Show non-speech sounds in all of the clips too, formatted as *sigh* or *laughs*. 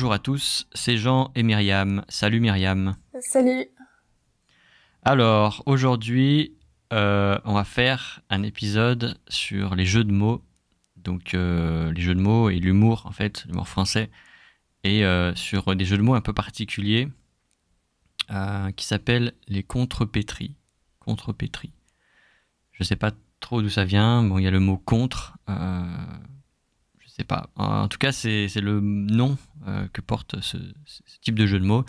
Bonjour à tous, c'est Jean et Myriam. Salut Myriam. Salut. Alors, aujourd'hui, euh, on va faire un épisode sur les jeux de mots. Donc, euh, les jeux de mots et l'humour, en fait, l'humour français. Et euh, sur des jeux de mots un peu particuliers qui s'appellent les contrepétries. Contrepétries. Je ne sais pas trop d'où ça vient. Bon, il y a le mot contre pas. En tout cas, c'est le nom euh, que porte ce, type de jeu de mots.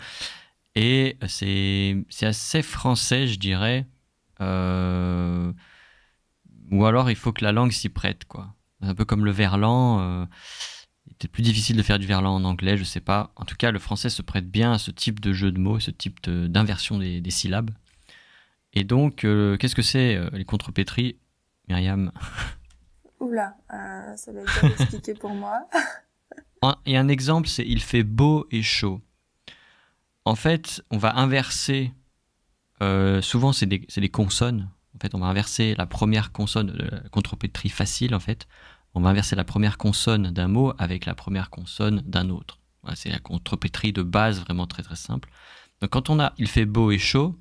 Et c'est assez français, je dirais. Euh, ou alors, il faut que la langue s'y prête, quoi. Un peu comme le verlan. Euh, plus difficile de faire du verlan en anglais, je sais pas. En tout cas, le français se prête bien à ce type de jeu de mots, ce type d'inversion des, des, syllabes. Et donc, euh, qu'est-ce que c'est les contrepétries, Myriam *laughs* Oula, euh, ça va être expliqué pour moi. y *laughs* et un exemple, c'est il fait beau et chaud. En fait, on va inverser. Euh, souvent, c'est des, consonnes. En fait, on va inverser la première consonne, la euh, contrepétrie facile, en fait. On va inverser la première consonne d'un mot avec la première consonne d'un autre. c'est la contrepétrie de base, vraiment très très simple. Donc, quand on a il fait beau et chaud,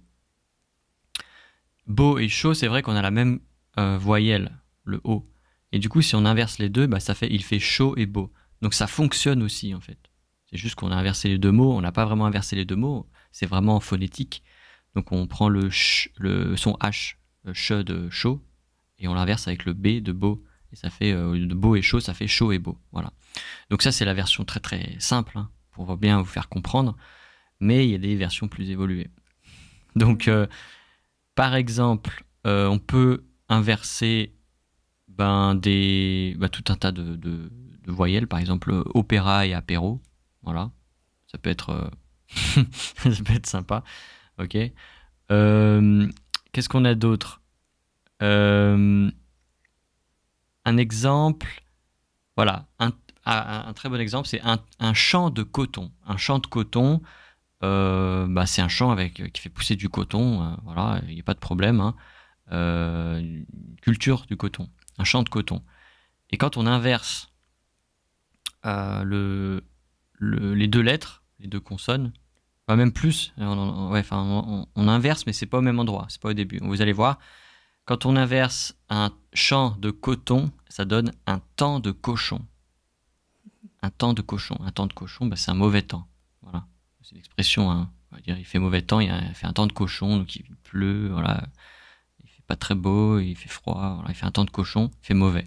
beau et chaud, c'est vrai qu'on a la même euh, voyelle, le O. Et du coup, si on inverse les deux, bah, ça fait il fait chaud et beau. Donc ça fonctionne aussi en fait. C'est juste qu'on a inversé les deux mots, on n'a pas vraiment inversé les deux mots, c'est vraiment phonétique. Donc on prend le, le son H, le ch de chaud, et on l'inverse avec le B de beau. Et ça fait, euh, de beau et chaud, ça fait chaud et beau. Voilà. Donc ça, c'est la version très très simple, hein, pour bien vous faire comprendre. Mais il y a des versions plus évoluées. Donc, euh, par exemple, euh, on peut inverser ben, des, ben, tout un tas de, voyelles, par exemple euh, opéra et apéro. Voilà, ça peut être, euh, *laughs* ça peut être sympa. Ok. Euh, qu'est-ce qu'on a d'autre Un exemple, voilà, ah, un, très bon exemple, c'est un, un, champ de coton. Un champ de coton, bah, c'est un champ avec, qui fait pousser du coton, voilà, il n'y a pas de problème. Hein. culture du coton un champ de coton. Et quand on inverse euh, le, les deux lettres, les deux consonnes, pas même plus, hein, on, inverse, mais c'est pas au même endroit, c'est pas au début. Vous allez voir, quand on inverse un champ de coton, ça donne un temps de cochon. Un temps de cochon. Un temps de cochon, ben, c'est un mauvais temps. Voilà. C'est l'expression, hein. dire, il fait mauvais temps, il fait un temps de cochon, donc il pleut, voilà très beau, il fait froid, il fait un temps de cochon, il fait mauvais.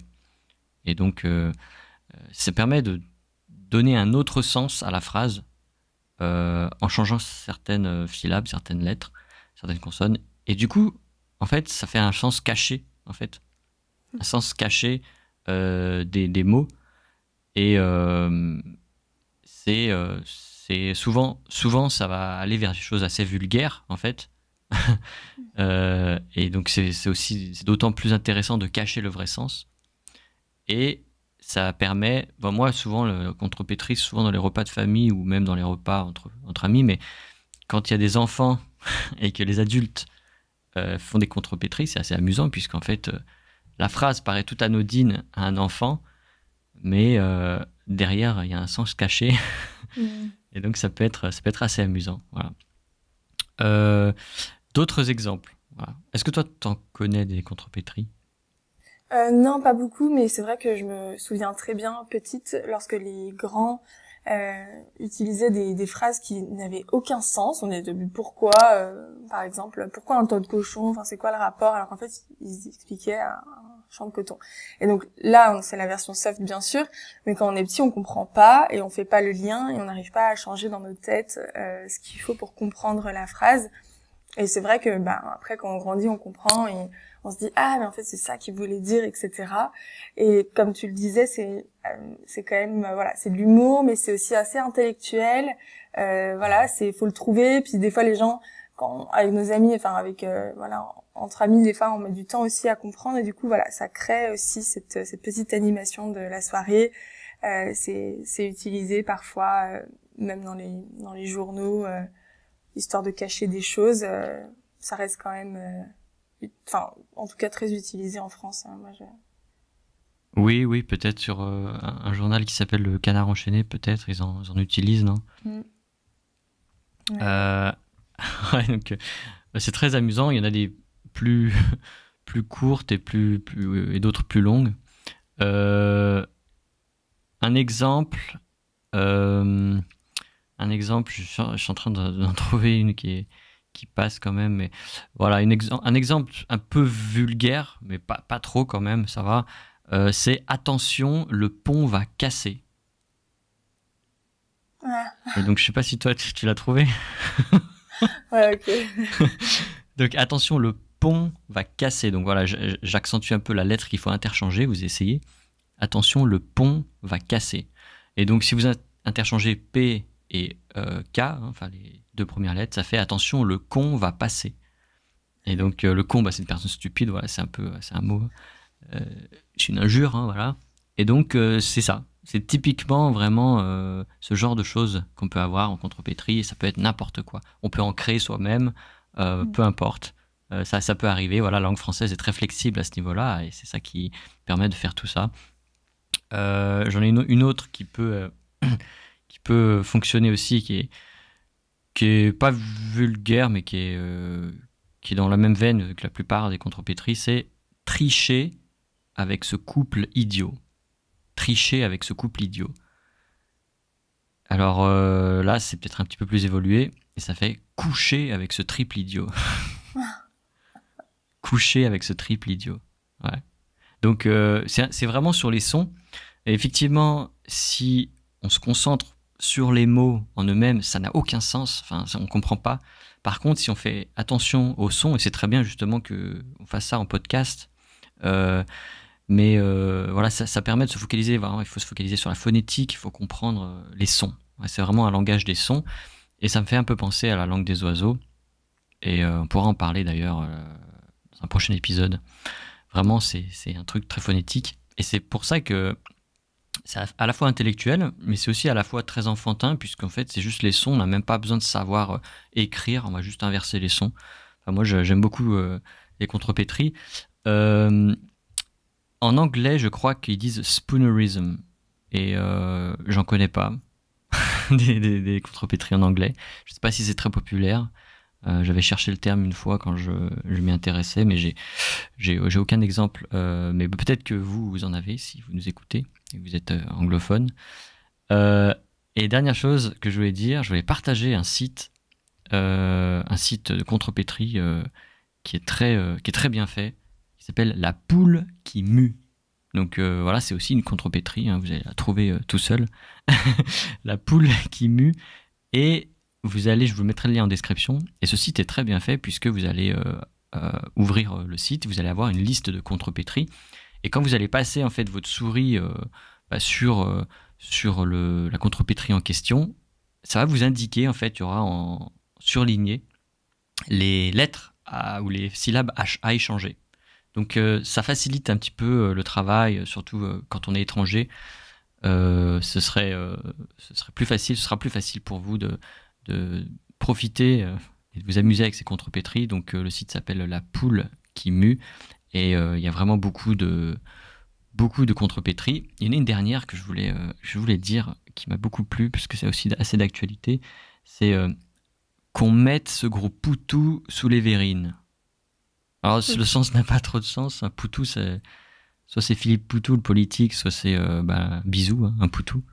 Et donc, euh, euh, ça permet de donner un autre sens à la phrase euh, en changeant certaines syllabes, certaines lettres, certaines consonnes. Et du coup, en fait, ça fait un sens caché, en fait. Un sens caché des, des, mots. Et c'est souvent, souvent, ça va aller vers des choses assez vulgaires, en fait. *laughs* Euh, et donc c'est aussi d'autant plus intéressant de cacher le vrai sens. Et ça permet, moi souvent le contrepétrie, souvent dans les repas de famille ou même dans les repas entre, entre amis, mais quand il y a des enfants *laughs* et que les adultes euh, font des contre-pétris c'est assez amusant puisqu'en fait euh, la phrase paraît tout anodine à un enfant, mais derrière il y a un sens caché. *laughs* Et donc ça peut être, ça peut être assez amusant. Voilà. Euh, d'autres exemples. Est-ce que toi, tu en connais des contrepétries euh, non, pas beaucoup, mais c'est vrai que je me souviens très bien, petite, lorsque les grands euh, utilisaient des, phrases qui n'avaient aucun sens. On est de pourquoi, par exemple, pourquoi un temps de cochon Enfin, c'est quoi le rapport Alors qu'en fait, ils expliquaient chambre coton. Et donc là, c'est la version soft bien sûr, mais quand on est petit, on comprend pas et on fait pas le lien et on n'arrive pas à changer dans notre tête euh, ce qu'il faut pour comprendre la phrase. Et c'est vrai que ben après, quand on grandit, on comprend et on se dit ah mais en fait c'est ça qu'il voulait dire, etc. Et comme tu le disais, c'est euh, c'est quand même voilà, c'est de l'humour, mais c'est aussi assez intellectuel. Euh, voilà, c'est faut le trouver. Puis des fois les gens avec nos amis, enfin avec euh, voilà entre amis des fois on met du temps aussi à comprendre et du coup voilà ça crée aussi cette, cette petite animation de la soirée. Euh, c'est utilisé parfois euh, même dans les dans les journaux histoire de cacher des choses. ça reste quand même enfin en tout cas très utilisé en France. Hein, oui, oui, peut-être sur un, journal qui s'appelle Le Canard Enchaîné, peut-être, ils en, ils en utilisent, non mm. *laughs* Euh, bah, c'est très amusant. Il y en a des plus, *laughs* plus courtes et, plus, et d'autres plus longues. Euh, un exemple, euh, un exemple, je suis, en train d'en *laughs* trouver une qui, qui passe quand même. Mais voilà, un exemple un peu vulgaire, mais pas, pas trop quand même, ça va. c'est attention, le pont va casser. Et donc je sais pas si toi tu l'as trouvé ok. *laughs* Donc attention, le pont va casser. Donc voilà, j'accentue un peu la lettre qu'il faut interchanger, vous essayez. Attention, le pont va casser. Et donc si vous interchangez P et euh, K, hein, enfin les deux premières lettres, ça fait attention, le con va passer. Et donc euh, le con, bah, c'est une personne stupide, voilà, c'est un peu, c'est un mot, euh, c'est une injure, hein, voilà. Et donc c'est ça, c'est typiquement vraiment euh, ce genre de choses qu'on peut avoir en contrepétrie, et ça peut être n'importe quoi. On peut en créer soi-même, euh, mm. peu importe. Euh, ça, ça peut arriver. Voilà, la langue française est très flexible à ce niveau-là, et c'est ça qui permet de faire tout ça. J'en ai une, autre qui peut, *clears throat* qui peut fonctionner aussi, qui est, qui est pas vulgaire, mais qui est, qui est dans la même veine que la plupart des contrepétries, c'est tricher avec ce couple idiot tricher avec ce couple idiot. Alors euh, là, c'est peut-être un petit peu plus évolué, et ça fait coucher avec ce triple idiot. *laughs* coucher avec ce triple idiot. Donc euh, c'est vraiment sur les sons. Et effectivement, si on se concentre sur les mots en eux-mêmes, ça n'a aucun sens, enfin, on ne comprend pas. Par contre, si on fait attention aux sons, et c'est très bien justement qu'on fasse ça en podcast, euh, mais euh, voilà, ça, permet de se focaliser. Vraiment, il faut se focaliser sur la phonétique, il faut comprendre euh, les sons. c'est vraiment un langage des sons. Et ça me fait un peu penser à la langue des oiseaux. Et euh, on pourra en parler d'ailleurs dans un prochain épisode. Vraiment, c'est un truc très phonétique. Et c'est pour ça que c'est à la fois intellectuel, mais c'est aussi à la fois très enfantin, puisqu'en fait, c'est juste les sons. On n'a même pas besoin de savoir écrire, on va juste inverser les sons. moi, j'aime beaucoup les contrepétries. Euh, en anglais, je crois qu'ils disent spoonerism. Et euh, j'en connais pas. *laughs* des, des, des contrepétries en anglais. Je sais pas si c'est très populaire. Euh, j'avais cherché le terme une fois quand je, m'y intéressais, mais j'ai aucun exemple. Euh, mais peut-être que vous, vous en avez si vous nous écoutez et vous êtes anglophone. et dernière chose que je voulais dire, je voulais partager un site, un site de contrepétrie qui, qui est très bien fait s'appelle La poule qui mue. Donc euh, voilà, c'est aussi une contrepétrie, hein, vous allez la trouver euh, tout seul. *laughs* la poule qui mue. Et vous allez, je vous mettrai le lien en description. Et ce site est très bien fait puisque vous allez euh, ouvrir le site, vous allez avoir une liste de contrepétries. Et quand vous allez passer en fait votre souris bah, sur, sur le, la contrepétrie en question, ça va vous indiquer en fait, il y aura en surligné les lettres à, ou les syllabes à, à échanger. Donc euh, ça facilite un petit peu euh, le travail, euh, surtout quand on est étranger. ce, serait, plus facile, ce sera plus facile pour vous de, profiter et de vous amuser avec ces contrepétries. Donc le site s'appelle La Poule qui mue et il y a vraiment beaucoup de, beaucoup de contrepétries. Il y en a une dernière que je voulais, je voulais dire, qui m'a beaucoup plu, puisque c'est aussi assez d'actualité, c'est qu'on mette ce gros poutou sous les verrines. Alors, le sens n'a pas trop de sens. Un Poutou, c'est. Soit c'est Philippe Poutou, le politique, soit c'est euh, bah, Bisou, hein, un Poutou.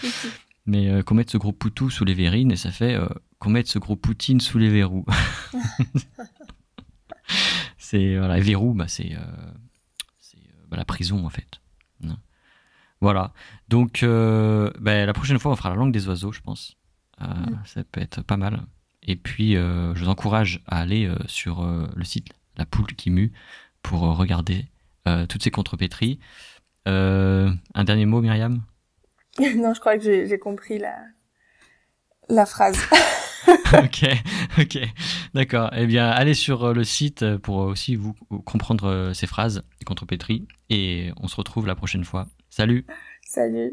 *laughs* Mais euh, qu'on mette ce gros Poutou sous les verrines, et ça fait euh, qu'on mette ce gros Poutine sous les verrous. *laughs* c'est. Euh, voilà, les verrous, bah, c'est. Bah, la prison, en fait. Voilà. Donc, la prochaine fois, on fera la langue des oiseaux, je pense. Mm. Ça peut être pas mal. Et puis, je vous encourage à aller sur le site poule qui mue, pour euh, regarder euh, toutes ces contrepétries. Euh, un dernier mot, Myriam *laughs* Non, je crois que j'ai compris la, la phrase. *laughs* *laughs* ok, ok, d'accord. Eh bien, allez sur le site pour aussi vous comprendre ces phrases contre contrepétries Et on se retrouve la prochaine fois. Salut Salut